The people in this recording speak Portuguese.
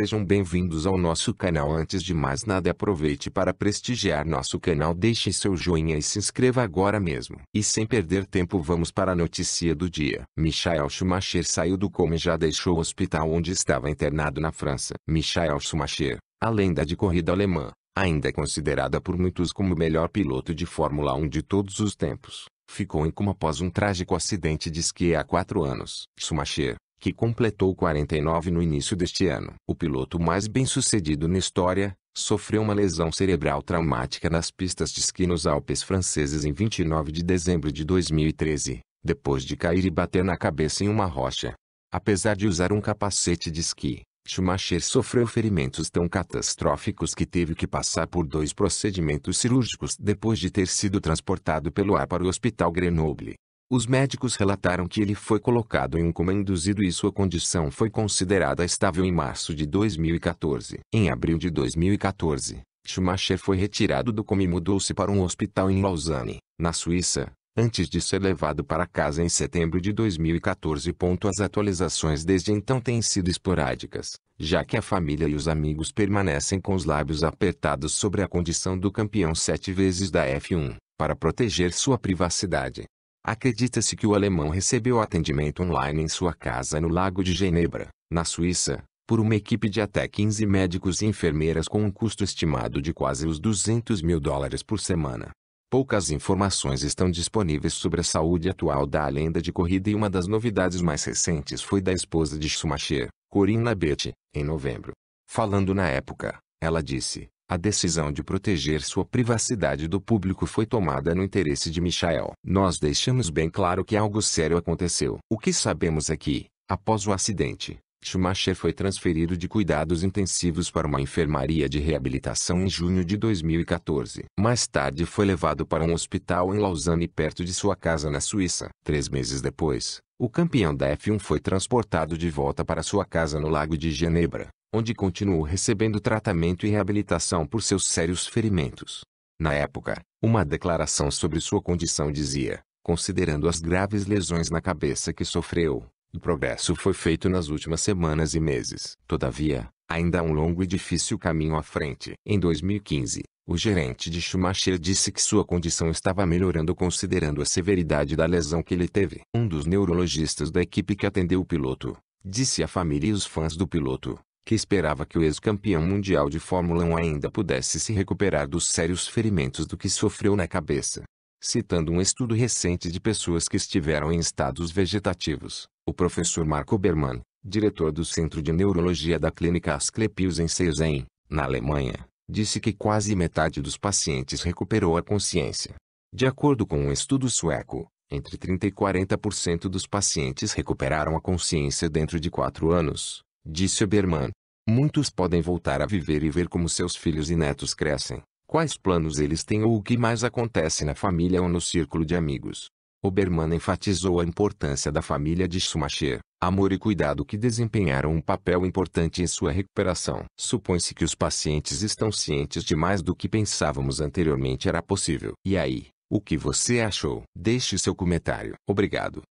Sejam bem-vindos ao nosso canal. Antes de mais nada, aproveite para prestigiar nosso canal. Deixe seu joinha e se inscreva agora mesmo. E sem perder tempo, vamos para a notícia do dia. Michael Schumacher saiu do coma e já deixou o hospital onde estava internado na França. Michael Schumacher, a lenda de corrida alemã, ainda é considerada por muitos como o melhor piloto de Fórmula 1 de todos os tempos ficou em coma após um trágico acidente de esqui há quatro anos. Schumacher, que completou 49 no início deste ano. O piloto mais bem-sucedido na história, sofreu uma lesão cerebral traumática nas pistas de esqui nos Alpes franceses em 29 de dezembro de 2013, depois de cair e bater na cabeça em uma rocha. Apesar de usar um capacete de esqui, Schumacher sofreu ferimentos tão catastróficos que teve que passar por dois procedimentos cirúrgicos depois de ter sido transportado pelo ar para o Hospital Grenoble. Os médicos relataram que ele foi colocado em um coma induzido e sua condição foi considerada estável em março de 2014. Em abril de 2014, Schumacher foi retirado do coma e mudou-se para um hospital em Lausanne, na Suíça, antes de ser levado para casa em setembro de 2014. As atualizações desde então têm sido esporádicas, já que a família e os amigos permanecem com os lábios apertados sobre a condição do campeão sete vezes da F1, para proteger sua privacidade. Acredita-se que o alemão recebeu atendimento online em sua casa no Lago de Genebra, na Suíça, por uma equipe de até 15 médicos e enfermeiras com um custo estimado de quase os 200 mil dólares por semana. Poucas informações estão disponíveis sobre a saúde atual da lenda de corrida e uma das novidades mais recentes foi da esposa de Schumacher, Corinna Bete, em novembro. Falando na época, ela disse, a decisão de proteger sua privacidade do público foi tomada no interesse de Michael. Nós deixamos bem claro que algo sério aconteceu. O que sabemos é que, após o acidente, Schumacher foi transferido de cuidados intensivos para uma enfermaria de reabilitação em junho de 2014. Mais tarde foi levado para um hospital em Lausanne perto de sua casa na Suíça. Três meses depois, o campeão da F1 foi transportado de volta para sua casa no Lago de Genebra onde continuou recebendo tratamento e reabilitação por seus sérios ferimentos. Na época, uma declaração sobre sua condição dizia: considerando as graves lesões na cabeça que sofreu, o progresso foi feito nas últimas semanas e meses. Todavia, ainda há um longo e difícil caminho à frente. Em 2015, o gerente de Schumacher disse que sua condição estava melhorando considerando a severidade da lesão que ele teve. Um dos neurologistas da equipe que atendeu o piloto, disse à família e os fãs do piloto, que esperava que o ex-campeão mundial de Fórmula 1 ainda pudesse se recuperar dos sérios ferimentos do que sofreu na cabeça. Citando um estudo recente de pessoas que estiveram em estados vegetativos, o professor Marco Berman, diretor do Centro de Neurologia da Clínica Asclepios em Seizen, na Alemanha, disse que quase metade dos pacientes recuperou a consciência. De acordo com um estudo sueco, entre 30 e 40% dos pacientes recuperaram a consciência dentro de quatro anos, disse Berman. Muitos podem voltar a viver e ver como seus filhos e netos crescem, quais planos eles têm ou o que mais acontece na família ou no círculo de amigos. Oberman enfatizou a importância da família de Schumacher, amor e cuidado que desempenharam um papel importante em sua recuperação. Supõe-se que os pacientes estão cientes de mais do que pensávamos anteriormente era possível. E aí, o que você achou? Deixe seu comentário. Obrigado.